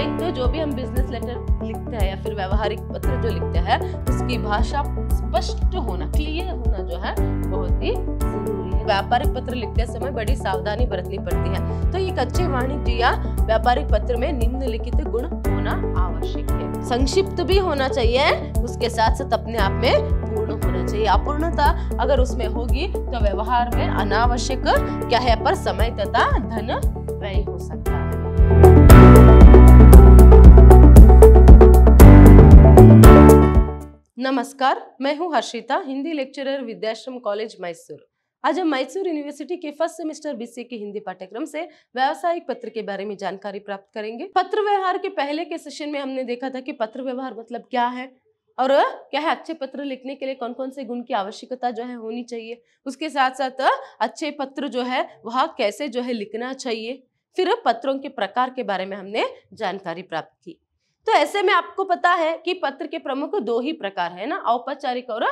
एक तो जो भी हम बिजनेस लेटर लिखते हैं या फिर व्यवहारिक पत्र जो लिखते हैं उसकी भाषा स्पष्ट होना क्लियर होना जो है बहुत ही जरूरी है व्यापारिक पत्र लिखते समय बड़ी सावधानी बरतनी पड़ती है तो ये कच्चे वाणिज्य या व्यापारिक पत्र में निम्नलिखित गुण होना आवश्यक है संक्षिप्त भी होना चाहिए उसके साथ साथ अपने आप में पूर्ण होना चाहिए अपूर्णता अगर उसमें होगी तो व्यवहार में अनावश्यक क्या है पर समय तथा धन व्यय हो सकता है नमस्कार मैं हूं हर्षिता हिंदी लेक्चरर विद्याश्रम कॉलेज मैसूर आज हम मैसूर यूनिवर्सिटी के फर्स्ट सेमेस्टर बीसी के हिंदी पाठ्यक्रम से व्यावसायिक पत्र के बारे में जानकारी प्राप्त करेंगे पत्र व्यवहार के पहले के सेशन में हमने देखा था कि पत्र व्यवहार मतलब क्या है और क्या है अच्छे पत्र लिखने के लिए कौन कौन से गुण की आवश्यकता जो है होनी चाहिए उसके साथ साथ अच्छे पत्र जो है वह कैसे जो है लिखना चाहिए फिर पत्रों के प्रकार के बारे में हमने जानकारी प्राप्त की तो ऐसे में आपको पता है कि पत्र के प्रमुख दो ही प्रकार है ना औपचारिक और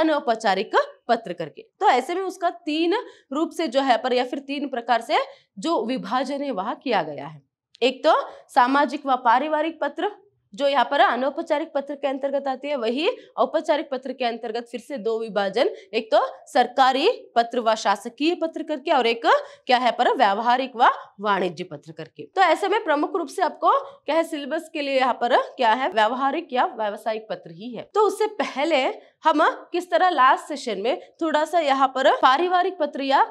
अनौपचारिक पत्र करके तो ऐसे में उसका तीन रूप से जो है पर या फिर तीन प्रकार से जो विभाजन है वह किया गया है एक तो सामाजिक व पारिवारिक पत्र जो यहाँ पर अनौपचारिक पत्र के अंतर्गत आती है वही औपचारिक पत्र के अंतर्गत फिर से दो विभाजन एक तो सरकारी पत्र व शासकीय पत्र करके और एक क्या है पर व्यावहारिक व वाणिज्य पत्र करके तो ऐसे में प्रमुख रूप से आपको क्या है सिलेबस के लिए यहाँ पर क्या है व्यावहारिक या व्यावसायिक पत्र ही है तो उससे पहले हम किस तरह लास्ट सेशन में थोड़ा सा यहाँ पर पारिवारिक पत्र या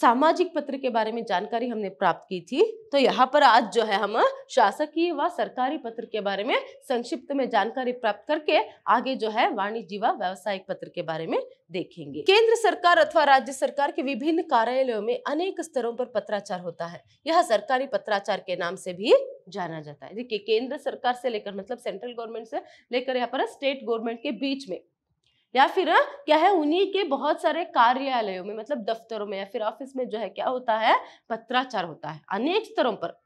सामाजिक पत्र के बारे में जानकारी हमने प्राप्त की थी तो यहाँ पर आज जो है हम शासकीय व सरकारी पत्र के बारे में संक्षिप्त में जानकारी प्राप्त करके आगे जो है वाणिज्य व व्यावसायिक पत्र के बारे में देखेंगे केंद्र सरकार अथवा राज्य सरकार के विभिन्न कार्यालयों में अनेक स्तरों पर पत्राचार होता है यह सरकारी पत्राचार के नाम से भी जाना जाता है देखिए केंद्र सरकार से लेकर मतलब सेंट्रल गवर्नमेंट से लेकर यहाँ पर स्टेट गवर्नमेंट के बीच में या फिर क्या है उन्हीं के बहुत सारे कार्यालयों में मतलब दफ्तरों में या फिर ऑफिस में जो है क्या होता है पत्राचार होता है अनेक स्तरों पर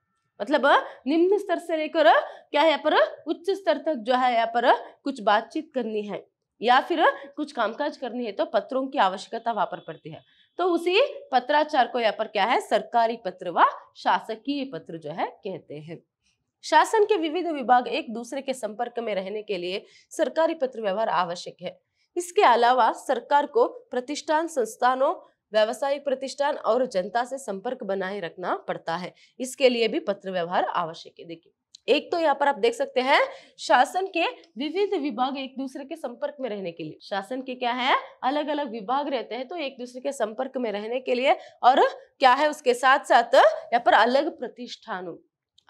मतलब निम्न स्तर से लेकर क्या है यहाँ पर उच्च स्तर तक जो है यहाँ पर कुछ बातचीत करनी है या फिर कुछ कामकाज करनी है तो पत्रों की आवश्यकता वहां पर पड़ती है तो उसी पत्राचार को यहाँ पर क्या है सरकारी पत्र व शासकीय पत्र जो है कहते हैं शासन के विविध विभाग एक दूसरे के संपर्क में रहने के लिए सरकारी पत्र व्यवहार आवश्यक है इसके अलावा सरकार को प्रतिष्ठान संस्थानों व्यवसायिक प्रतिष्ठान और जनता से संपर्क बनाए रखना पड़ता है इसके लिए भी पत्र व्यवहार आवश्यक है देखिए एक तो यहाँ पर आप देख सकते हैं शासन के विविध विभाग एक दूसरे के संपर्क में रहने के लिए शासन के क्या है अलग अलग विभाग रहते हैं तो एक दूसरे के संपर्क में रहने के लिए और क्या है उसके साथ साथ यहाँ पर अलग प्रतिष्ठानों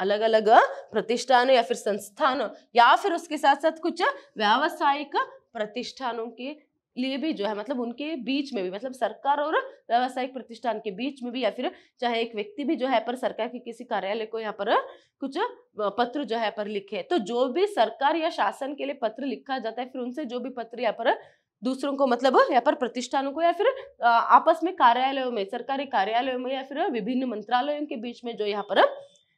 अलग अलग प्रतिष्ठान या फिर संस्थान या फिर उसके साथ साथ कुछ व्यावसायिक प्रतिष्ठानों के लिए भी जो है मतलब उनके बीच में भी मतलब सरकार और व्यावसायिक प्रतिष्ठान के बीच में भी या फिर चाहे एक व्यक्ति भी जो है पर सरकार के किसी कार्यालय को यहाँ पर कुछ पत्र जो है पर लिखे तो जो भी सरकार या शासन के लिए पत्र लिखा जाता है फिर उनसे जो भी पत्र यहाँ पर दूसरों को मतलब यहाँ पर प्रतिष्ठानों को या फिर आपस में कार्यालयों में सरकारी कार्यालयों में या फिर विभिन्न मंत्रालयों के बीच में जो यहाँ पर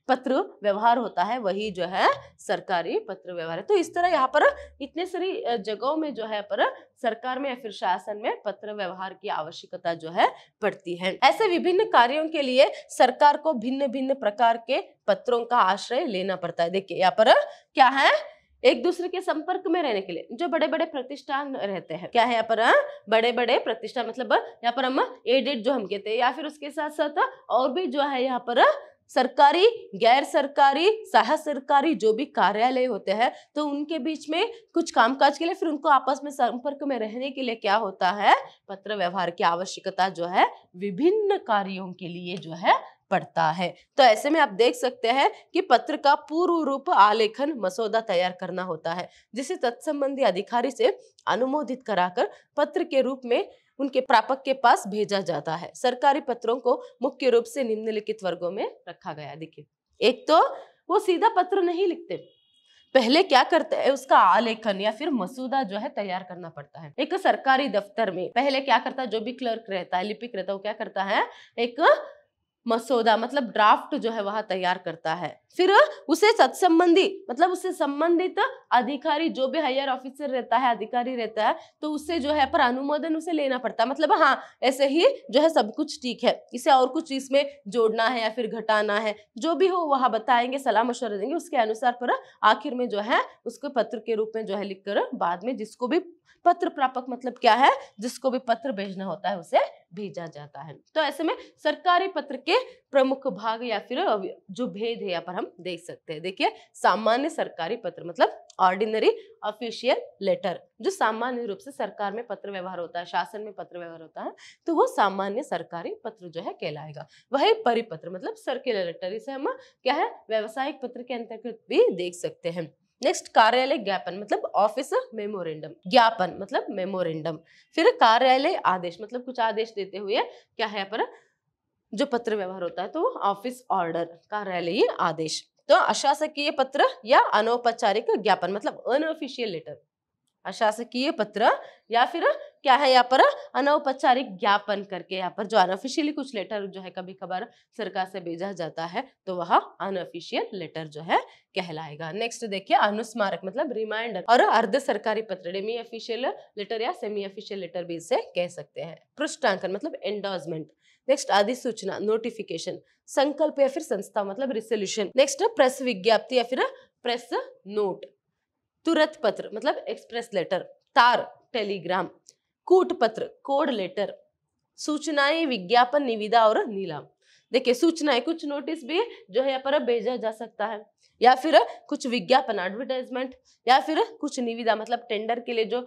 पत्र व्यवहार होता है वही जो है सरकारी पत्र व्यवहार है तो इस तरह यहाँ पर इतने सारी जगहों में जो है पर सरकार में या फिर शासन में पत्र व्यवहार की आवश्यकता जो है पड़ती है ऐसे विभिन्न कार्यों के लिए सरकार को भिन्न भिन्न प्रकार के पत्रों का आश्रय लेना पड़ता है देखिए यहाँ पर क्या है एक दूसरे के संपर्क में रहने के लिए जो बड़े बड़े प्रतिष्ठान रहते हैं क्या है यहाँ पर बड़े बड़े प्रतिष्ठान मतलब यहाँ पर हम एडेड जो हम कहते हैं या फिर उसके साथ साथ और भी जो है यहाँ पर सरकारी गैर सरकारी सहायक सरकारी जो भी कार्यालय होते हैं तो उनके बीच में कुछ कामकाज के लिए फिर उनको आपस में संपर्क में रहने के लिए क्या होता है पत्र व्यवहार की आवश्यकता जो है विभिन्न कार्यों के लिए जो है पड़ता है तो ऐसे में आप देख सकते हैं कि पत्र का पूर्व रूप आलेखन मसौदा तैयार करना होता है जिसे तत्संबंधी अधिकारी से अनुमोदित कराकर पत्र के रूप में उनके प्रापक के पास भेजा जाता है सरकारी पत्रों को मुख्य रूप से निम्नलिखित वर्गों में रखा गया देखिए एक तो वो सीधा पत्र नहीं लिखते पहले क्या करते हैं उसका आलेखन या फिर मसूदा जो है तैयार करना पड़ता है एक सरकारी दफ्तर में पहले क्या करता है जो भी क्लर्क रहता है लिपिक रहता है वो क्या करता है एक मसौदा मतलब ड्राफ्ट जो है वह तैयार करता है फिर उसे सत्संबंधी मतलब उससे संबंधित अधिकारी जो भी हायर ऑफिसर रहता है अधिकारी रहता है तो उससे जो है पर अनुमोदन उसे लेना पड़ता है मतलब हाँ ऐसे ही जो है सब कुछ ठीक है इसे और कुछ इसमें जोड़ना है या फिर घटाना है जो भी हो वह बताएंगे सलाह मशवरा देंगे उसके अनुसार पर आखिर में जो है उसको पत्र के रूप में जो है लिख कर बाद में जिसको भी पत्र प्रापक मतलब क्या है जिसको भी पत्र भेजना होता है उसे भेजा जाता है तो ऐसे में सरकारी पत्र के प्रमुख भाग या फिर जो भेद है यहाँ पर हम देख सकते हैं देखिए सामान्य सरकारी पत्र मतलब ऑर्डिनरी ऑफिशियल लेटर जो सामान्य रूप से सरकार में पत्र व्यवहार होता है शासन में पत्र व्यवहार होता है तो वो सामान्य सरकारी पत्र जो है कहलाएगा वही परिपत्र मतलब सर्कुलर लेटर इसे हम क्या है व्यवसायिक पत्र के अंतर्गत भी देख सकते हैं नेक्स्ट कार्यालय ज्ञापन मतलब ऑफिस मेमोरेंडम ज्ञापन मतलब मेमोरेंडम फिर कार्यालय आदेश मतलब कुछ आदेश देते हुए क्या है पर जो पत्र व्यवहार होता है तो ऑफिस ऑर्डर कार्यालय आदेश तो अशासकीय पत्र या अनौपचारिक ज्ञापन मतलब अनऑफिशियल लेटर अशासकीय पत्र या फिर क्या है यहाँ पर अनौपचारिक ज्ञापन करके यहाँ पर जो अनऑफिशियली कुछ लेटर जो है कभी कभार सरकार से भेजा जाता है तो वह अनऑफिशियल लेटर जो है कहलाएगा नेक्स्ट देखिए अनुस्मारक मतलब रिमाइंडर और अर्ध सरकारी पत्र डेमी ऑफिशियल लेटर या सेमी ऑफिशियल लेटर भी इसे कह सकते हैं पृष्ठांकन मतलब एंडोजमेंट नेक्स्ट अधिसूचना नोटिफिकेशन संकल्प या फिर संस्था मतलब रिसोल्यूशन नेक्स्ट प्रेस विज्ञप्ति या फिर प्रेस नोट तुरंत पत्र मतलब एक्सप्रेस लेटर तार टेलीग्राम कूट पत्र कोड लेटर सूचनाएं विज्ञापन निविदा और नीलाम देखिए सूचनाएं कुछ नोटिस भी जो है यहाँ पर भेजा जा सकता है या फिर कुछ विज्ञापन एडवर्टाइजमेंट या फिर कुछ निविदा मतलब टेंडर के लिए जो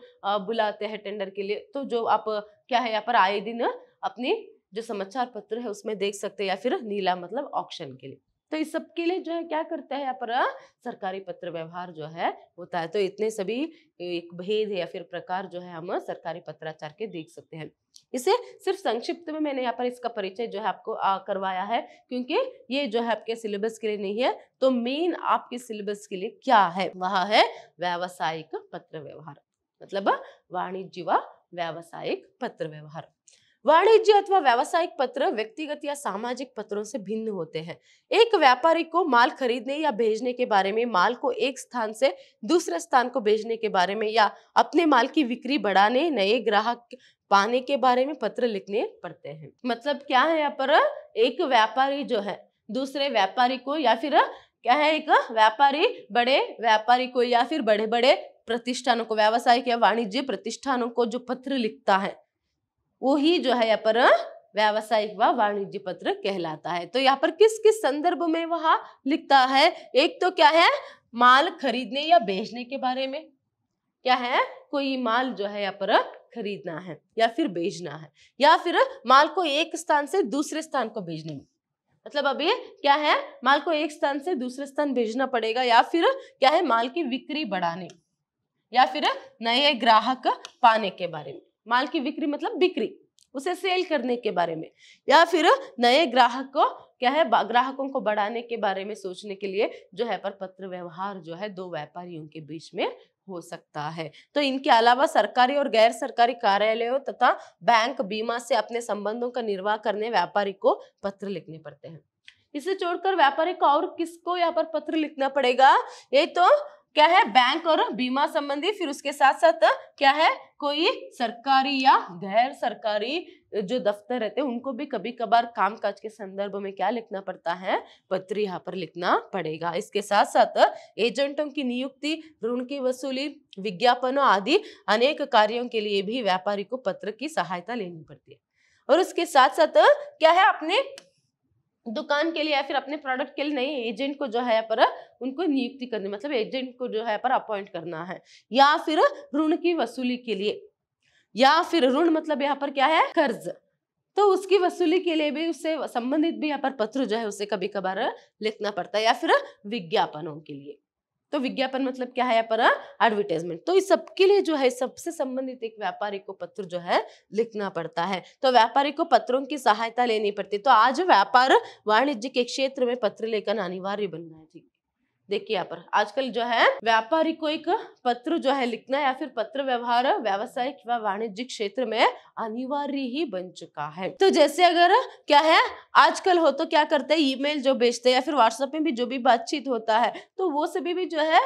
बुलाते हैं टेंडर के लिए तो जो आप क्या है यहाँ पर आए दिन अपनी जो समाचार पत्र है उसमें देख सकते हैं या फिर नीला मतलब ऑप्शन के लिए तो इस सबके लिए जो है क्या करता है यहाँ पर सरकारी पत्र व्यवहार जो है होता है तो इतने सभी एक भेद या फिर प्रकार जो है हम सरकारी पत्राचार के देख सकते हैं इसे सिर्फ संक्षिप्त में मैंने यहाँ पर इसका परिचय जो है आपको आ, करवाया है क्योंकि ये जो है आपके सिलेबस के लिए नहीं है तो मेन आपके सिलेबस के लिए क्या है वह है व्यावसायिक पत्र व्यवहार मतलब वाणिज्य व व्यावसायिक पत्र व्यवहार वाणिज्य अथवा व्यावसायिक पत्र व्यक्तिगत या सामाजिक पत्रों से भिन्न होते हैं एक व्यापारी को माल खरीदने या भेजने के बारे में माल को एक स्थान से दूसरे स्थान को भेजने के बारे में या अपने माल की बिक्री बढ़ाने नए ग्राहक पाने के बारे में पत्र लिखने पड़ते हैं मतलब क्या है यहाँ पर एक व्यापारी जो है दूसरे व्यापारी को या फिर क्या है एक व्यापारी बड़े व्यापारी को या फिर बड़े बड़े प्रतिष्ठानों को व्यावसायिक या वाणिज्य प्रतिष्ठानों को जो पत्र लिखता है वो ही जो है यहाँ पर व्यावसायिक व वाणिज्य पत्र कहलाता है तो यहाँ पर किस किस संदर्भ में वह लिखता है एक तो क्या है माल खरीदने या बेचने के बारे में क्या है कोई माल जो है यहाँ पर खरीदना है या फिर बेचना है या फिर माल को एक स्थान से दूसरे स्थान को भेजने में मतलब अभी क्या है माल को एक स्थान से दूसरे स्थान भेजना पड़ेगा या फिर क्या है माल की बिक्री बढ़ाने या फिर नए ग्राहक पाने के बारे में माल की बिक्री मतलब बिक्री उसे सेल करने के बारे में या फिर नए ग्राहक को क्या है ग्राहकों को बढ़ाने के बारे में सोचने के लिए जो है पर पत्र व्यवहार जो है दो व्यापारियों के बीच में हो सकता है तो इनके अलावा सरकारी और गैर सरकारी कार्यालयों तथा बैंक बीमा से अपने संबंधों का निर्वाह करने व्यापारी को पत्र लिखने पड़ते हैं इसे छोड़कर व्यापारी को और किसको यहाँ पर पत्र लिखना पड़ेगा ये तो क्या है बैंक और बीमा संबंधी फिर उसके साथ साथ क्या है कोई सरकारी या गैर सरकारी जो दफ्तर रहते हैं उनको भी कभी कभार कामकाज के संदर्भ में क्या लिखना पड़ता है पत्र यहाँ पर लिखना पड़ेगा इसके साथ साथ एजेंटों की नियुक्ति ऋण की वसूली विज्ञापनों आदि अनेक कार्यों के लिए भी व्यापारी को पत्र की सहायता लेनी पड़ती है और उसके साथ साथ क्या है अपने दुकान के लिए या फिर अपने प्रोडक्ट के लिए नए एजेंट को जो है पर उनको नियुक्ति करनी मतलब एजेंट को जो है पर अपॉइंट करना है या फिर ऋण की वसूली के लिए या फिर ऋण मतलब यहाँ पर क्या है कर्ज तो उसकी वसूली के लिए भी उससे संबंधित भी यहाँ पर पत्र जो है उसे कभी कभार लिखना पड़ता है या फिर विज्ञापनों के लिए तो विज्ञापन मतलब क्या है यहाँ पर एडवर्टाइजमेंट तो इस सबके लिए जो है सबसे संबंधित एक व्यापारी को पत्र जो है लिखना पड़ता है तो व्यापारी को पत्रों की सहायता लेनी पड़ती तो आज व्यापार वाणिज्य के क्षेत्र में पत्र लेखन अनिवार्य बन गया है ठीक देखिए यहाँ पर आजकल जो है व्यापारी को एक पत्र जो है लिखना या फिर पत्र व्यवहार व्यावसायिक व वाणिज्यिक क्षेत्र में अनिवार्य ही बन चुका है तो जैसे अगर क्या है आजकल हो तो क्या करते हैं ईमेल जो भेजते हैं या फिर व्हाट्सएप में भी जो भी बातचीत होता है तो वो सभी भी जो है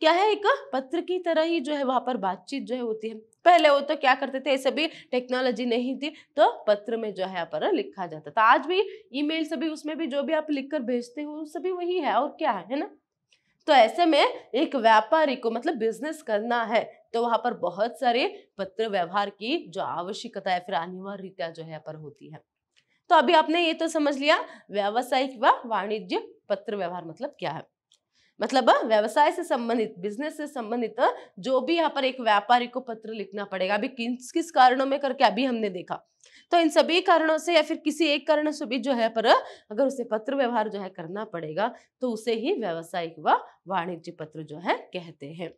क्या है एक पत्र की तरह ही जो है वहां पर बातचीत जो है होती है पहले वो तो क्या करते थे ऐसे भी टेक्नोलॉजी नहीं थी तो पत्र में जो है यहाँ पर लिखा जाता था आज भी ईमेल सभी उसमें भी जो भी आप लिखकर भेजते हो सभी वही है और क्या है ना तो ऐसे में एक व्यापारी को मतलब बिजनेस करना है तो वहां पर बहुत सारे पत्र व्यवहार की जो आवश्यकता है फिर अनिवार्यता जो है पर होती है तो अभी आपने ये तो समझ लिया व्यावसायिक व वाणिज्य पत्र व्यवहार मतलब क्या है मतलब व्यवसाय से संबंधित बिजनेस से संबंधित जो भी यहाँ पर एक व्यापारी को पत्र लिखना पड़ेगा अभी किस किस कारणों में करके अभी हमने देखा तो इन सभी कारणों से या फिर किसी एक कारण से भी जो है पर अगर उसे पत्र व्यवहार जो है करना पड़ेगा तो उसे ही व्यावसायिक व वाणिज्य पत्र जो है कहते हैं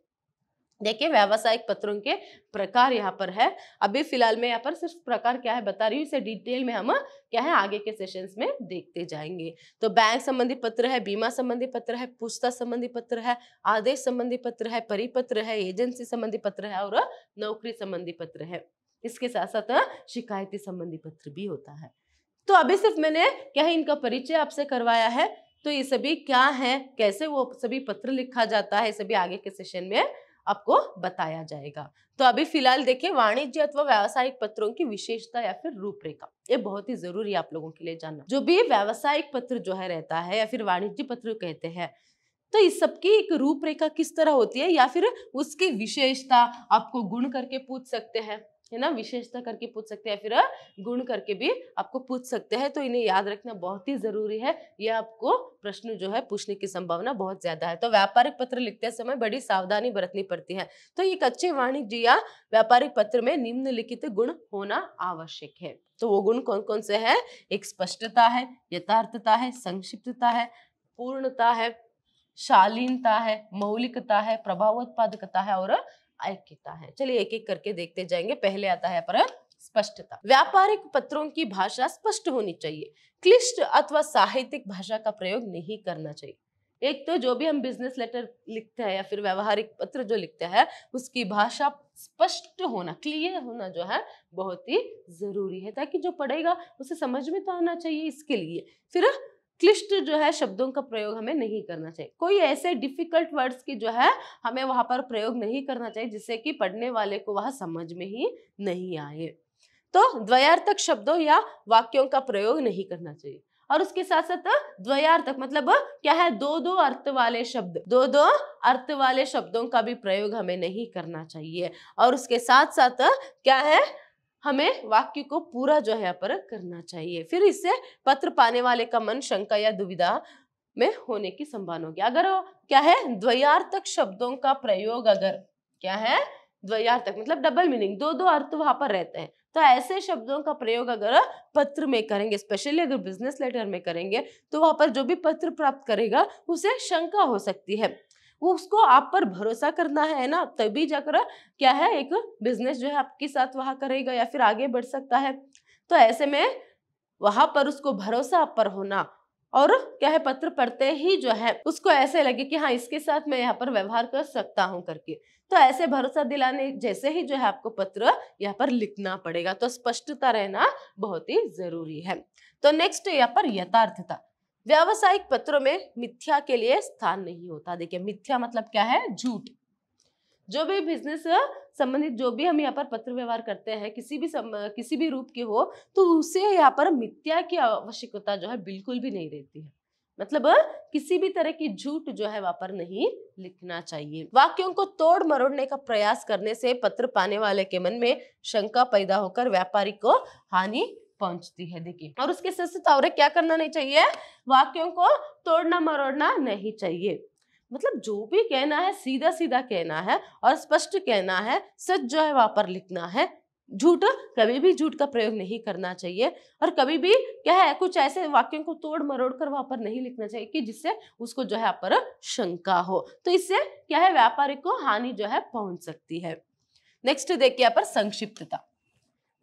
देखिए व्यावसायिक पत्रों के प्रकार यहाँ पर है अभी फिलहाल मैं यहाँ पर सिर्फ प्रकार क्या है बता रही हूँ इसे डिटेल में हम क्या है आगे के सेशंस में देखते जाएंगे तो बैंक संबंधी पत्र है बीमा संबंधी पत्र है पुस्ता संबंधी पत्र है आदेश संबंधी पत्र है परिपत्र है एजेंसी संबंधी पत्र है और नौकरी संबंधी पत्र है इसके साथ साथ हाँ, शिकायती संबंधी पत्र भी होता है तो अभी सिर्फ मैंने क्या है इनका परिचय आपसे करवाया है तो ये सभी क्या है कैसे वो सभी पत्र लिखा जाता है सभी आगे के सेशन में आपको बताया जाएगा तो अभी फिलहाल देखिए वाणिज्य अथवा व्यावसायिक पत्रों की विशेषता या फिर रूपरेखा ये बहुत ही जरूरी आप लोगों के लिए जानना जो भी व्यावसायिक पत्र जो है रहता है या फिर वाणिज्य पत्र कहते हैं तो इस सबकी एक रूपरेखा किस तरह होती है या फिर उसकी विशेषता आपको गुण करके पूछ सकते हैं है ना विशेषता करके पूछ सकते हैं फिर गुण करके भी आपको पूछ सकते हैं तो इन्हें याद रखना बहुत ही जरूरी है यह आपको प्रश्न जो है पूछने की संभावना बहुत ज्यादा है तो व्यापारिक पत्र लिखते समय बड़ी सावधानी बरतनी पड़ती है तो ये कच्चे वाणिज्य या व्यापारिक पत्र में निम्नलिखित गुण होना आवश्यक है तो वो गुण कौन कौन से है एक स्पष्टता है यथार्थता है संक्षिप्तता है पूर्णता है शालीनता है मौलिकता है प्रभावोत्पादकता है और ऐक्यता है चलिए एक एक करके देखते जाएंगे पहले आता है पर स्पष्टता व्यापारिक पत्रों की भाषा स्पष्ट होनी चाहिए क्लिष्ट अथवा साहित्यिक भाषा का प्रयोग नहीं करना चाहिए एक तो जो भी हम बिजनेस लेटर लिखते हैं या फिर व्यवहारिक पत्र जो लिखते हैं उसकी भाषा स्पष्ट होना क्लियर होना जो है बहुत ही जरूरी है ताकि जो पढ़ेगा उसे समझ में तो आना चाहिए इसके लिए फिर क्लिष्ट जो है शब्दों का प्रयोग हमें नहीं करना चाहिए कोई ऐसे डिफिकल्ट वर्ड्स की जो है हमें वहाँ पर प्रयोग नहीं करना चाहिए जिससे कि पढ़ने वाले को वह समझ में ही नहीं आए तो द्वयार्थक शब्दों या वाक्यों का प्रयोग नहीं करना चाहिए और उसके साथ साथ द्वयार्थक मतलब क्या है दो दो अर्थ वाले शब्द दो दो अर्थ वाले शब्दों का भी प्रयोग हमें नहीं करना चाहिए और उसके साथ साथ क्या है हमें वाक्य को पूरा जो है यहाँ पर करना चाहिए फिर इससे पत्र पाने वाले का मन शंका या दुविधा में होने की संभावना होगी अगर क्या है द्वयार्थक शब्दों का प्रयोग अगर क्या है द्वयार्थक मतलब डबल मीनिंग दो दो अर्थ वहां पर रहते हैं तो ऐसे शब्दों का प्रयोग अगर पत्र में करेंगे स्पेशली अगर बिजनेस लेटर में करेंगे तो वहां पर जो भी पत्र प्राप्त करेगा उसे शंका हो सकती है उसको आप पर भरोसा करना है ना तभी जाकर क्या है एक बिजनेस जो है आपके साथ वहां करेगा या फिर आगे बढ़ सकता है तो ऐसे में वहां पर उसको भरोसा आप पर होना और क्या है पत्र पढ़ते ही जो है उसको ऐसे लगे कि हाँ इसके साथ मैं यहाँ पर व्यवहार कर सकता हूँ करके तो ऐसे भरोसा दिलाने जैसे ही जो है आपको पत्र यहाँ पर लिखना पड़ेगा तो स्पष्टता रहना बहुत ही जरूरी है तो नेक्स्ट यहाँ पर यथार्थता व्यावसायिक पत्रों में मिथ्या के लिए स्थान नहीं होता देखिए मिथ्या मतलब क्या है झूठ जो भी बिजनेस संबंधित जो भी हम यहाँ पर पत्र व्यवहार करते हैं किसी भी सम, किसी भी रूप के हो तो उसे यहाँ पर मिथ्या की आवश्यकता जो है बिल्कुल भी नहीं रहती है मतलब किसी भी तरह की झूठ जो है वहां पर नहीं लिखना चाहिए वाक्यों को तोड़ मरोड़ने का प्रयास करने से पत्र पाने वाले के मन में शंका पैदा होकर व्यापारी को हानि पहुंचती है देखिए और उसके साथ क्या करना नहीं चाहिए वाक्यों को तोड़ना मरोड़ना नहीं चाहिए मतलब जो भी कहना है सीधा सीधा कहना है और स्पष्ट कहना है सच जो है वहां पर लिखना है झूठ कभी भी झूठ का प्रयोग नहीं करना चाहिए और कभी भी क्या है कुछ ऐसे वाक्यों को तोड़ मरोड़ कर वहां पर नहीं लिखना चाहिए कि जिससे उसको जो है पर शंका हो तो इससे क्या है व्यापारिक को हानि जो है पहुंच सकती है नेक्स्ट देखिए यहाँ पर संक्षिप्तता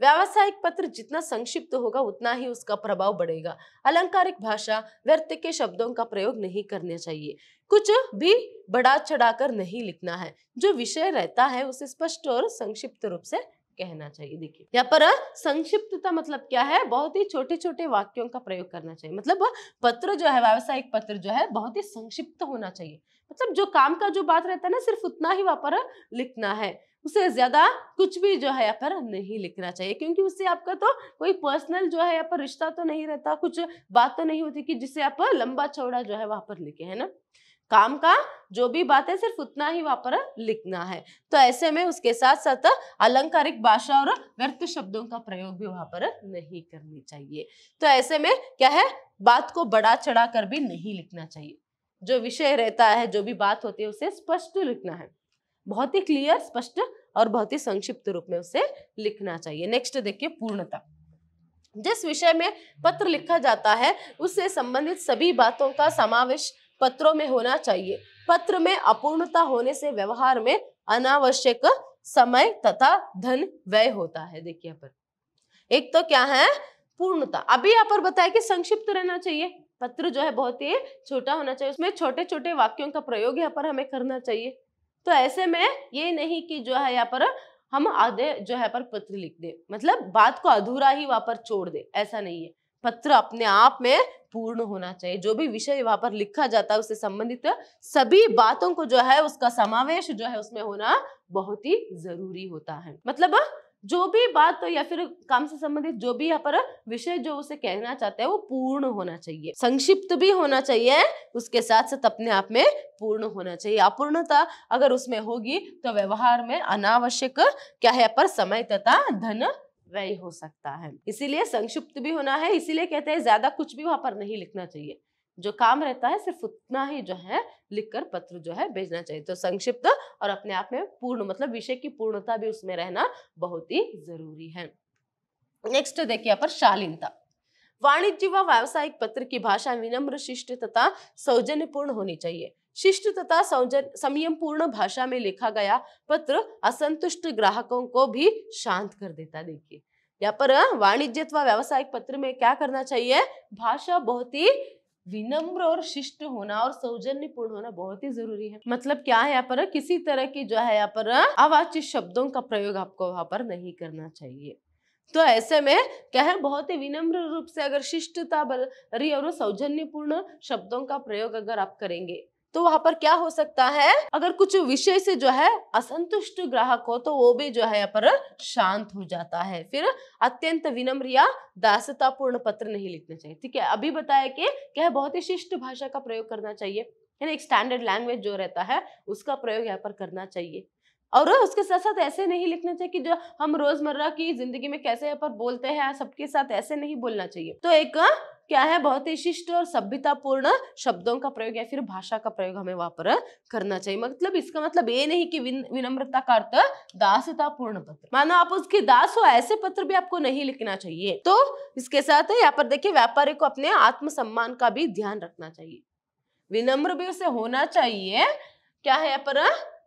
व्यावसायिक पत्र जितना संक्षिप्त होगा उतना ही उसका प्रभाव बढ़ेगा अलंकारिक भाषा व्यर्थ के शब्दों का प्रयोग नहीं करना चाहिए कुछ भी बढ़ा चढ़ाकर नहीं लिखना है जो विषय रहता है उसे स्पष्ट और संक्षिप्त रूप से कहना चाहिए देखिए यहाँ पर संक्षिप्तता मतलब क्या है बहुत ही छोटे छोटे वाक्यों का प्रयोग करना चाहिए मतलब पत्र जो है व्यावसायिक पत्र जो है बहुत ही संक्षिप्त होना चाहिए मतलब जो काम का जो बात रहता है ना सिर्फ उतना ही वहां पर लिखना है उससे ज्यादा कुछ भी जो है यहाँ पर नहीं लिखना चाहिए क्योंकि उससे आपका तो कोई पर्सनल जो है यहाँ पर रिश्ता तो नहीं रहता कुछ बात तो नहीं होती कि जिससे आप लंबा चौड़ा जो है वहां पर लिखे है ना काम का जो भी बात है सिर्फ उतना ही वहां पर लिखना है तो ऐसे में उसके साथ साथ अलंकारिक भाषा और व्यर्थ शब्दों का प्रयोग भी वहां पर नहीं करनी चाहिए तो ऐसे में क्या है बात को बड़ा चढ़ा कर भी नहीं लिखना चाहिए जो विषय रहता है जो भी बात होती है उसे स्पष्ट लिखना है बहुत ही क्लियर स्पष्ट और बहुत ही संक्षिप्त रूप में उसे लिखना चाहिए नेक्स्ट देखिए पूर्णता जिस विषय में पत्र लिखा जाता है उससे संबंधित सभी बातों का समावेश पत्रों में होना चाहिए पत्र में अपूर्णता होने से व्यवहार में अनावश्यक समय तथा धन व्यय होता है देखिए यहाँ पर एक तो क्या है पूर्णता अभी यहाँ पर बताया कि संक्षिप्त रहना चाहिए पत्र जो है बहुत ही छोटा होना चाहिए उसमें छोटे छोटे वाक्यों का प्रयोग यहाँ पर हमें करना चाहिए तो ऐसे में ये नहीं कि जो है यहाँ पर हम आधे जो है पर पत्र लिख दे मतलब बात को अधूरा ही वहां पर छोड़ दे ऐसा नहीं है पत्र अपने आप में पूर्ण होना चाहिए जो भी विषय वहां पर लिखा जाता है उससे संबंधित सभी बातों को जो है उसका समावेश जो है उसमें होना बहुत ही जरूरी होता है मतलब जो भी बात या फिर काम से संबंधित जो भी यहाँ पर विषय जो उसे कहना चाहते हैं वो पूर्ण होना चाहिए संक्षिप्त भी होना चाहिए उसके साथ साथ अपने आप में पूर्ण होना चाहिए अपूर्णता अगर उसमें होगी तो व्यवहार में अनावश्यक क्या है पर समय तथा धन व्यय हो सकता है इसीलिए संक्षिप्त भी होना है इसीलिए कहते हैं ज्यादा कुछ भी वहां पर नहीं लिखना चाहिए जो काम रहता है सिर्फ उतना ही जो है लिखकर पत्र जो है भेजना चाहिए तो संक्षिप्त और अपने आप में पूर्ण मतलब विषय की पूर्णता भी उसमें रहना बहुत ही जरूरी है नेक्स्ट देखिए यहाँ पर शालीनता वाणिज्य व व्यावसायिक पत्र की भाषा विनम्र शिष्ट तथा सौजन्यपूर्ण होनी चाहिए शिष्ट तथा संयम पूर्ण भाषा में लिखा गया पत्र असंतुष्ट ग्राहकों को भी शांत कर देता देखिए यहाँ पर वाणिज्य व्यावसायिक पत्र में क्या करना चाहिए भाषा बहुत ही विनम्र और शिष्ट होना और सौजन्यपूर्ण होना बहुत ही जरूरी है मतलब क्या है यहाँ पर किसी तरह की जो है यहाँ पर अवाच्य शब्दों का प्रयोग आपको वहां पर नहीं करना चाहिए तो ऐसे में क्या है बहुत ही विनम्र रूप से अगर शिष्टता बल रही और सौजन्यपूर्ण शब्दों का प्रयोग अगर आप करेंगे तो वहां पर क्या हो सकता है अगर कुछ विषय से जो है असंतुष्ट ग्राहक हो तो वो भी जो है यहाँ पर शांत हो जाता है फिर अत्यंत विनम्र या दासतापूर्ण पत्र नहीं लिखना चाहिए ठीक है अभी बताया कि क्या बहुत ही शिष्ट भाषा का प्रयोग करना चाहिए यानी एक स्टैंडर्ड लैंग्वेज जो रहता है उसका प्रयोग यहाँ पर करना चाहिए और उसके साथ साथ ऐसे नहीं लिखना चाहिए कि जो हम रोजमर्रा की जिंदगी में कैसे पर बोलते हैं सबके साथ ऐसे नहीं बोलना चाहिए तो एक क्या है बहुत ही शिष्ट और सभ्यतापूर्ण शब्दों का प्रयोग या फिर भाषा का प्रयोग हमें वहां पर करना चाहिए मतलब इसका मतलब ये नहीं कि विन, विनम्रता का अर्थ दासता पूर्ण पत्र मानो आप उसके दास हो ऐसे पत्र भी आपको नहीं लिखना चाहिए तो इसके साथ यहाँ पर देखिए व्यापारी को अपने आत्मसम्मान का भी ध्यान रखना चाहिए विनम्र भी उसे होना चाहिए क्या है यहाँ पर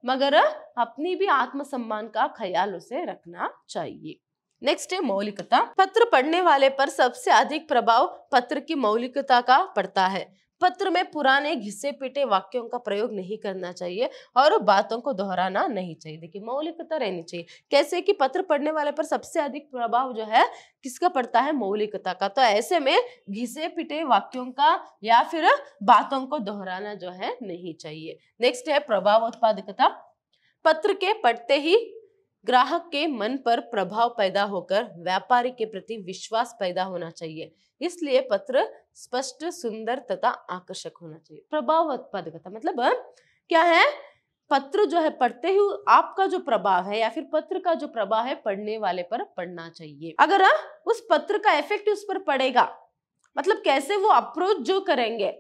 मगर अपनी भी आत्मसम्मान का ख्याल उसे रखना चाहिए नेक्स्ट है मौलिकता पत्र पढ़ने वाले पर सबसे अधिक प्रभाव पत्र की मौलिकता का पड़ता है पत्र में पुराने घिसे पिटे वाक्यों का प्रयोग नहीं करना चाहिए और बातों को दोहराना नहीं चाहिए देखिए मौलिकता रहनी चाहिए कैसे कि पत्र पढ़ने वाले पर सबसे अधिक प्रभाव जो है किसका पड़ता है मौलिकता का तो ऐसे में घिसे पिटे वाक्यों का या फिर बातों को दोहराना जो है नहीं चाहिए नेक्स्ट है प्रभाव उत्पादकता पत्र के पढ़ते ही ग्राहक के मन पर प्रभाव पैदा होकर व्यापारी के प्रति विश्वास पैदा होना चाहिए इसलिए पत्र स्पष्ट सुंदर तथा आकर्षक होना चाहिए प्रभाव उत्पादकता मतलब क्या है पत्र जो है पढ़ते ही आपका जो प्रभाव है या फिर पत्र का जो प्रभाव है पढ़ने वाले पर पढ़ना चाहिए अगर उस पत्र का इफेक्ट उस पर पड़ेगा मतलब कैसे वो अप्रोच जो करेंगे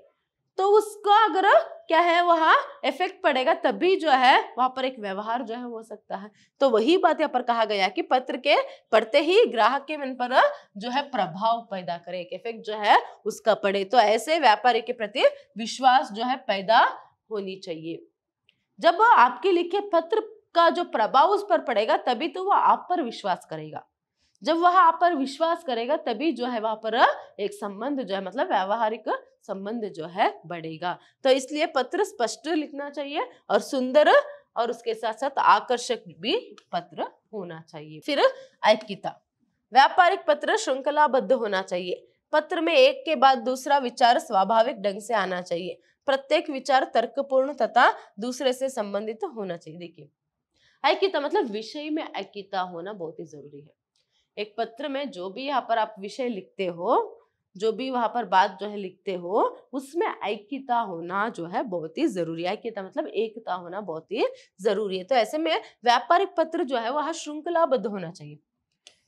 तो उसका अगर क्या है वहाँ इफेक्ट पड़ेगा तभी जो है वहाँ पर एक व्यवहार जो है हो सकता है तो वही बात यहाँ पर कहा गया कि पत्र के पढ़ते ही ग्राहक के मन पर जो है प्रभाव पैदा करे एक इफेक्ट जो है उसका पड़े तो ऐसे व्यापारी के प्रति विश्वास जो है पैदा होनी चाहिए जब आपके लिखे पत्र का जो प्रभाव उस पर पड़ेगा तभी तो वह आप पर विश्वास करेगा जब वह आप पर विश्वास करेगा तभी जो है वहां पर एक संबंध जो है मतलब व्यावहारिक संबंध जो है बढ़ेगा तो इसलिए पत्र स्पष्ट लिखना चाहिए और सुंदर और उसके साथ साथ आकर्षक भी पत्र होना चाहिए फिर ऐक्यता व्यापारिक पत्र श्रृंखलाबद्ध होना चाहिए पत्र में एक के बाद दूसरा विचार स्वाभाविक ढंग से आना चाहिए प्रत्येक विचार तर्कपूर्ण तथा दूसरे से संबंधित होना चाहिए देखिए ऐक्यता मतलब विषय में ऐक्यता होना बहुत ही जरूरी है एक पत्र में जो भी यहाँ पर आप विषय लिखते हो जो भी वहाँ पर बात जो है लिखते हो उसमें ऐक्यता होना जो है बहुत ही जरूरी है ऐक्यता मतलब एकता होना बहुत ही जरूरी है तो ऐसे में व्यापारिक पत्र जो है वह श्रृंखलाबद्ध होना चाहिए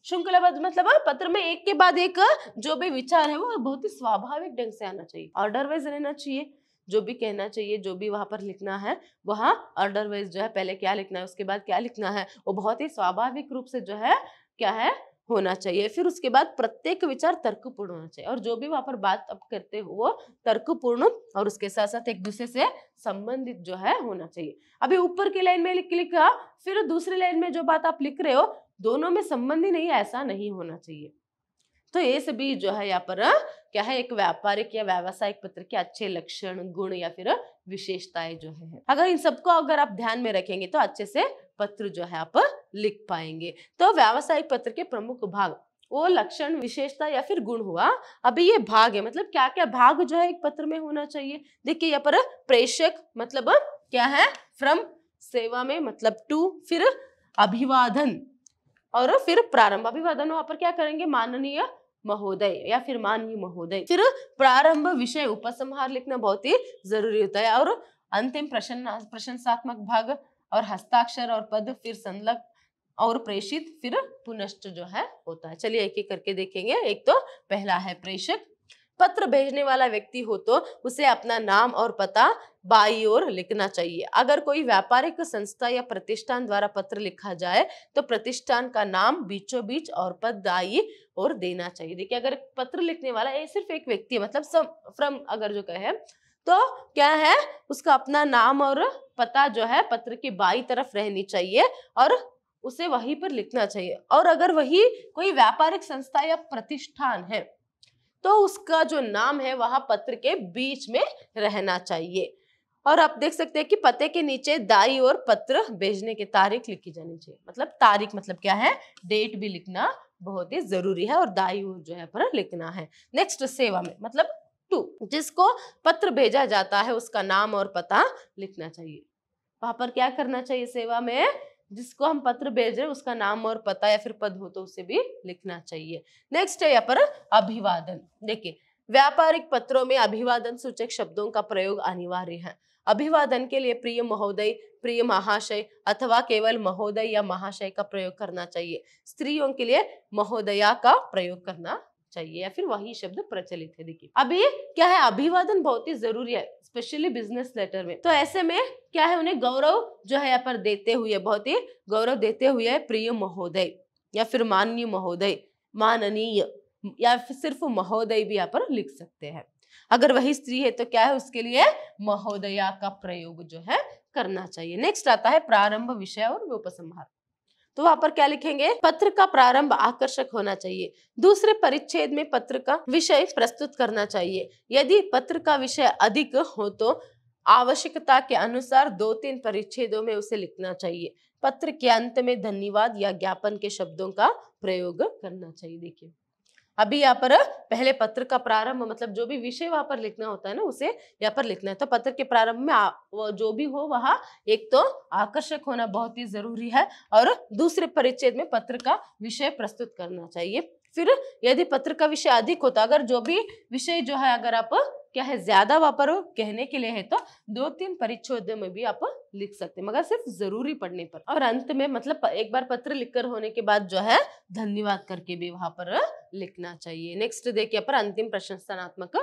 श्रृंखलाबद्ध मतलब हाँ, पत्र में एक के बाद एक जो भी विचार है वो बहुत ही स्वाभाविक ढंग से आना चाहिए ऑर्डर वाइज रहना चाहिए जो भी कहना चाहिए जो भी वहां पर लिखना है वह ऑर्डर वाइज जो है पहले क्या लिखना है उसके बाद क्या लिखना है वो बहुत ही स्वाभाविक रूप से जो है क्या है होना चाहिए फिर उसके बाद प्रत्येक विचार तर्कपूर्ण होना चाहिए और जो भी वहां पर बात अब करते हो वो तर्कपूर्ण और उसके साथ साथ एक दूसरे से संबंधित जो है होना चाहिए अभी ऊपर की लाइन में लिखा फिर दूसरी लाइन में जो बात आप लिख रहे हो दोनों में संबंधी नहीं ऐसा नहीं होना चाहिए तो ये सभी जो है यहाँ पर क्या है एक व्यापारिक या व्यावसायिक पत्र के अच्छे लक्षण गुण या फिर विशेषताएं जो है अगर इन सबको अगर आप ध्यान में रखेंगे तो अच्छे से पत्र जो है आप लिख पाएंगे तो व्यावसायिक पत्र के प्रमुख भाग वो लक्षण विशेषता या फिर गुण हुआ अभी ये भाग है मतलब क्या क्या भाग जो है एक पत्र में होना चाहिए देखिए यहाँ पर प्रेषक मतलब क्या है फ्रम सेवा में मतलब टू फिर अभिवादन और फिर प्रारंभ अभिवादन वहां पर क्या करेंगे माननीय महोदय या फिर माननीय महोदय फिर प्रारंभ विषय उपसंहार लिखना बहुत ही जरूरी होता है और अंतिम प्रशन प्रशंसात्मक भाग और हस्ताक्षर और पद फिर संलग्न और प्रेषित फिर पुनश्च जो है होता है चलिए एक एक करके देखेंगे एक तो पहला है प्रेषक पत्र भेजने वाला व्यक्ति हो तो उसे अपना नाम और पता बाई ओर लिखना चाहिए अगर कोई व्यापारिक संस्था या प्रतिष्ठान द्वारा पत्र लिखा जाए तो प्रतिष्ठान का नाम बीचों बीच और पद दाई और देना चाहिए देखिए अगर पत्र लिखने वाला ये सिर्फ एक व्यक्ति है मतलब सब फ्रॉम अगर जो कहे तो क्या है उसका अपना नाम और पता जो है पत्र की बाई तरफ रहनी चाहिए और उसे वहीं पर लिखना चाहिए और अगर वही कोई व्यापारिक संस्था या प्रतिष्ठान है तो उसका जो नाम है वह पत्र के बीच में रहना चाहिए और आप देख सकते हैं कि पते के नीचे दाई और पत्र भेजने की तारीख लिखी जानी चाहिए मतलब तारीख मतलब क्या है डेट भी लिखना बहुत ही जरूरी है और दाई और जो है पर लिखना है नेक्स्ट सेवा में मतलब टू जिसको पत्र भेजा जाता है उसका नाम और पता लिखना चाहिए वहां पर क्या करना चाहिए सेवा में जिसको हम पत्र भेज रहे हैं उसका नाम और पता या फिर पद हो तो उसे भी लिखना चाहिए नेक्स्ट है यहाँ पर अभिवादन देखिए व्यापारिक पत्रों में अभिवादन सूचक शब्दों का प्रयोग अनिवार्य है अभिवादन के लिए प्रिय महोदय प्रिय महाशय अथवा केवल महोदय या महाशय का प्रयोग करना चाहिए स्त्रियों के लिए महोदया का प्रयोग करना चाहिए या फिर वही शब्द प्रचलित है देखिए अभी क्या है अभिवादन बहुत ही जरूरी है स्पेशली बिजनेस लेटर में तो ऐसे में क्या है उन्हें गौरव जो है यहाँ पर देते हुए बहुत ही गौरव देते हुए प्रिय महोदय या फिर माननीय महोदय माननीय या फिर सिर्फ महोदय भी यहाँ पर लिख सकते हैं अगर वही स्त्री है तो क्या है उसके लिए महोदया का प्रयोग जो है करना चाहिए नेक्स्ट आता है प्रारंभ विषय और उपसंहार तो वहां पर क्या लिखेंगे पत्र का प्रारंभ आकर्षक होना चाहिए दूसरे परिच्छेद में पत्र का विषय प्रस्तुत करना चाहिए यदि पत्र का विषय अधिक हो तो आवश्यकता के अनुसार दो तीन परिच्छेदों में उसे लिखना चाहिए पत्र के अंत में धन्यवाद या ज्ञापन के शब्दों का प्रयोग करना चाहिए देखिए अभी यहाँ पर पहले पत्र का प्रारंभ मतलब जो भी विषय वहां पर लिखना होता है ना उसे यहाँ पर लिखना है तो पत्र के प्रारंभ में आ, जो भी हो वहाँ एक तो आकर्षक होना बहुत ही जरूरी है और दूसरे परिच्छेद में पत्र का विषय प्रस्तुत करना चाहिए फिर यदि पत्र का विषय अधिक होता अगर जो भी विषय जो है अगर आप क्या है ज्यादा वापरो कहने के लिए है तो दो तीन परिच्छेद में भी आप लिख सकते हैं मगर सिर्फ जरूरी पढ़ने पर और अंत में मतलब एक बार पत्र लिखकर होने के बाद जो है धन्यवाद करके भी वहां पर लिखना चाहिए नेक्स्ट देखिए पर अंतिम प्रशंसनात्मक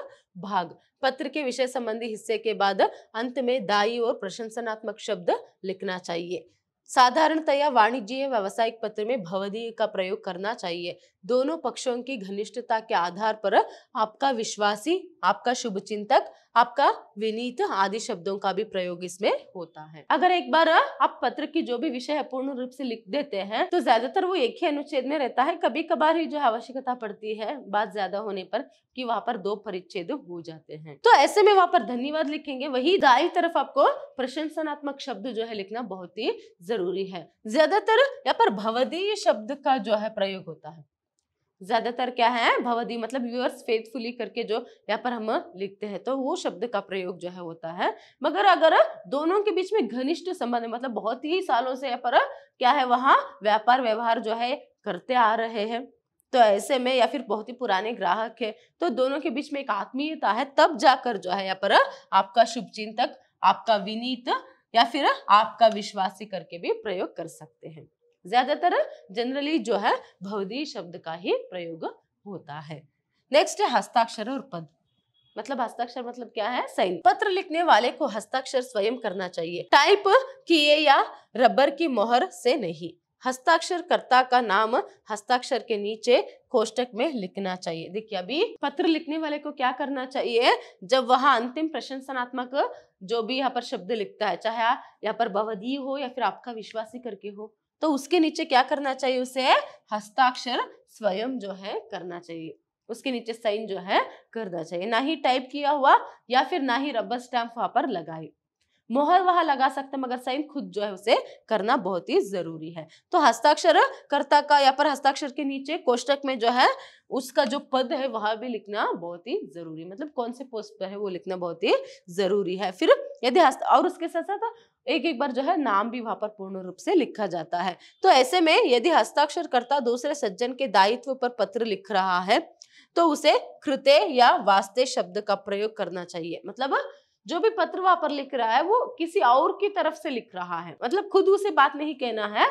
भाग पत्र के विषय संबंधी हिस्से के बाद अंत में दाई और प्रशंसनात्मक शब्द लिखना चाहिए साधारणतया वाणिज्य व्यावसायिक पत्र में भवदीय का प्रयोग करना चाहिए दोनों पक्षों की घनिष्ठता के आधार पर आपका विश्वासी आपका शुभ चिंतक आपका विनीत आदि शब्दों का भी प्रयोग इसमें होता है अगर एक बार आप पत्र की जो भी विषय पूर्ण रूप से लिख देते हैं तो ज्यादातर वो एक ही अनुच्छेद में रहता है कभी कभार ही जो आवश्यकता पड़ती है बात ज्यादा होने पर कि वहां पर दो परिच्छेद हो जाते हैं तो ऐसे में वहां पर धन्यवाद लिखेंगे वही दाई तरफ आपको प्रशंसनात्मक शब्द जो है लिखना बहुत ही जरूरी जरूरी है ज्यादातर यहाँ पर भवदी शब्द का जो है प्रयोग होता है ज्यादातर क्या है भवदी मतलब व्यूअर्स फेथफुली करके जो यहाँ पर हम लिखते हैं तो वो शब्द का प्रयोग जो है होता है मगर अगर दोनों के बीच में घनिष्ठ संबंध है मतलब बहुत ही सालों से यहाँ पर क्या है वहां व्यापार व्यवहार जो है करते आ रहे हैं तो ऐसे में या फिर बहुत ही पुराने ग्राहक है तो दोनों के बीच में एक आत्मीयता है तब जाकर जो है यहाँ पर आपका शुभ आपका विनीत या फिर आपका विश्वासी करके भी प्रयोग कर सकते हैं ज्यादातर जनरली जो है भवदी शब्द का ही प्रयोग होता है नेक्स्ट है हस्ताक्षर और पद मतलब हस्ताक्षर मतलब क्या है साइन पत्र लिखने वाले को हस्ताक्षर स्वयं करना चाहिए टाइप किए या रबर की मोहर से नहीं हस्ताक्षरकर्ता का नाम हस्ताक्षर के नीचे कोष्टक में लिखना चाहिए देखिए अभी पत्र लिखने वाले को क्या करना चाहिए जब वह अंतिम प्रशंसनात्मक जो भी यहाँ पर शब्द लिखता है चाहे यहाँ पर भवदी हो या फिर आपका विश्वासी करके हो तो उसके नीचे क्या करना चाहिए उसे हस्ताक्षर स्वयं जो है करना चाहिए उसके नीचे साइन जो है करना चाहिए ना ही टाइप किया हुआ या फिर ना ही रबर स्टैम्प वहां पर लगाई मोहर वहां लगा सकते हैं मगर साइन खुद जो है उसे करना बहुत ही जरूरी है तो हस्ताक्षर कर्ता का या पर हस्ताक्षर के नीचे कोष्टक में जो है उसका जो पद है वह भी लिखना बहुत ही जरूरी मतलब कौन से पोस्ट पर है वो लिखना बहुत ही जरूरी है फिर यदि हस्त और उसके साथ साथ एक एक बार जो है नाम भी वहां पर पूर्ण रूप से लिखा जाता है तो ऐसे में यदि हस्ताक्षरकर्ता दूसरे सज्जन के दायित्व पर पत्र लिख रहा है तो उसे कृते या वास्ते शब्द का प्रयोग करना चाहिए मतलब जो भी पत्र वहां पर लिख रहा है वो किसी और की तरफ से लिख रहा है मतलब खुद उसे बात नहीं कहना है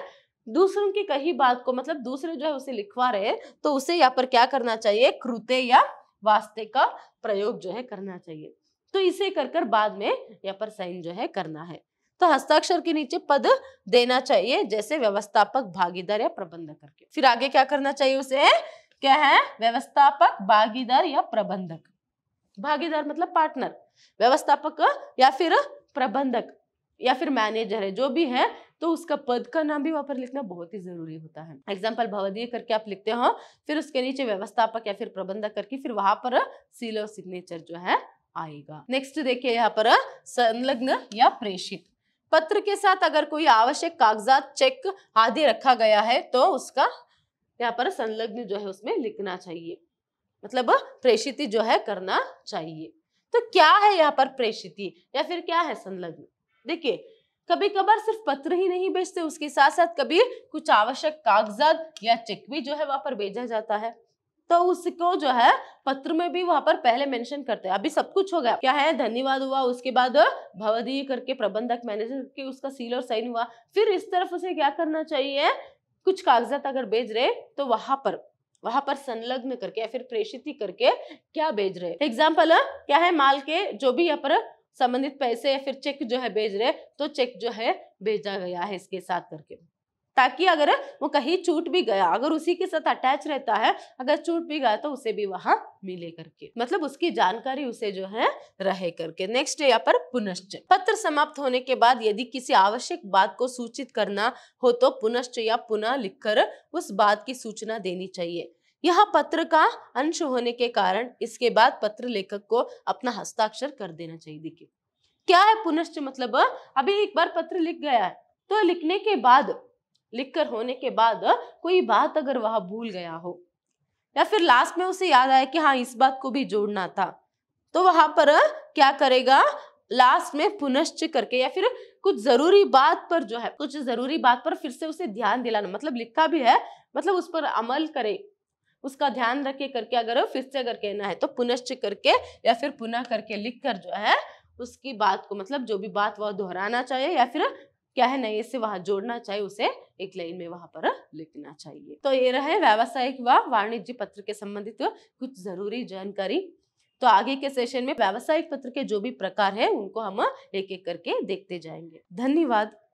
दूसरों की कही बात को मतलब दूसरे जो है उसे लिखवा रहे तो उसे यहाँ पर क्या करना चाहिए कृते या वास्ते का प्रयोग जो है करना चाहिए तो इसे कर कर बाद में यहाँ पर साइन जो है करना है तो हस्ताक्षर के नीचे पद देना चाहिए जैसे व्यवस्थापक भागीदार या प्रबंधक करके फिर आगे क्या करना चाहिए उसे क्या है व्यवस्थापक भागीदार या प्रबंधक भागीदार मतलब पार्टनर व्यवस्थापक या फिर प्रबंधक या फिर मैनेजर है जो भी है तो उसका पद का नाम भी वहां पर लिखना बहुत ही जरूरी होता है एग्जाम्पल भवदीय करके आप लिखते हो फिर उसके नीचे व्यवस्थापक या फिर प्रबंधक करके फिर वहां पर सील और सिग्नेचर जो है आएगा नेक्स्ट देखिए यहाँ पर संलग्न या प्रेषित पत्र के साथ अगर कोई आवश्यक कागजात चेक आदि रखा गया है तो उसका यहाँ पर संलग्न जो है उसमें लिखना चाहिए मतलब प्रेषित जो है करना चाहिए तो क्या है यहाँ पर प्रेषिति या फिर क्या है संलग्न देखिए कभी कभार सिर्फ पत्र ही नहीं भेजते उसके साथ साथ कभी कुछ आवश्यक कागजात या चेक भी जो है वहां पर भेजा जाता है तो उसको जो है पत्र में भी वहां पर पहले मेंशन करते हैं अभी सब कुछ हो गया क्या है धन्यवाद हुआ उसके बाद भवदीय करके प्रबंधक मैनेजर के उसका सील और साइन हुआ फिर इस तरफ उसे क्या करना चाहिए कुछ कागजात अगर भेज रहे तो वहां पर वहां पर संलग्न करके या फिर प्रेषित ही करके क्या भेज रहे एग्जाम्पल क्या है माल के जो भी यहाँ पर संबंधित पैसे या फिर चेक जो है भेज रहे तो चेक जो है भेजा गया है इसके साथ करके ताकि अगर वो कहीं छूट भी गया अगर उसी के साथ अटैच रहता है अगर छूट भी गया तो उसे भी वहां मिले करके मतलब उसकी जानकारी उसे जो है रहे करके नेक्स्ट यहाँ पर पुनश्च पत्र समाप्त होने के बाद यदि किसी आवश्यक बात को सूचित करना हो तो पुनश्च या पुनः लिखकर उस बात की सूचना देनी चाहिए यह पत्र का अंश होने के कारण इसके बाद पत्र लेखक को अपना हस्ताक्षर कर देना चाहिए देखिए क्या है पुनश्च मतलब अभी एक बार पत्र लिख गया है तो लिखने के बाद लिखकर होने के बाद कोई बात अगर वह भूल गया हो या फिर लास्ट में उसे याद आया कि हाँ इस बात को भी जोड़ना था तो वहां पर क्या करेगा लास्ट में पुनश्च करके या फिर कुछ जरूरी बात पर जो है कुछ जरूरी बात पर फिर से उसे ध्यान दिलाना मतलब लिखा भी है मतलब उस पर अमल करे उसका ध्यान रख के करके अगर फिर से अगर कहना है तो पुनश्च करके या फिर पुनः करके लिख कर जो है उसकी बात को मतलब जो भी बात वह दोहराना चाहिए या फिर क्या है नए से वहां जोड़ना चाहिए उसे एक लाइन में वहां पर लिखना चाहिए तो ये रहे व्यावसायिक व वाणिज्य पत्र के संबंधित कुछ जरूरी जानकारी तो आगे के सेशन में व्यावसायिक पत्र के जो भी प्रकार है उनको हम एक एक करके देखते जाएंगे धन्यवाद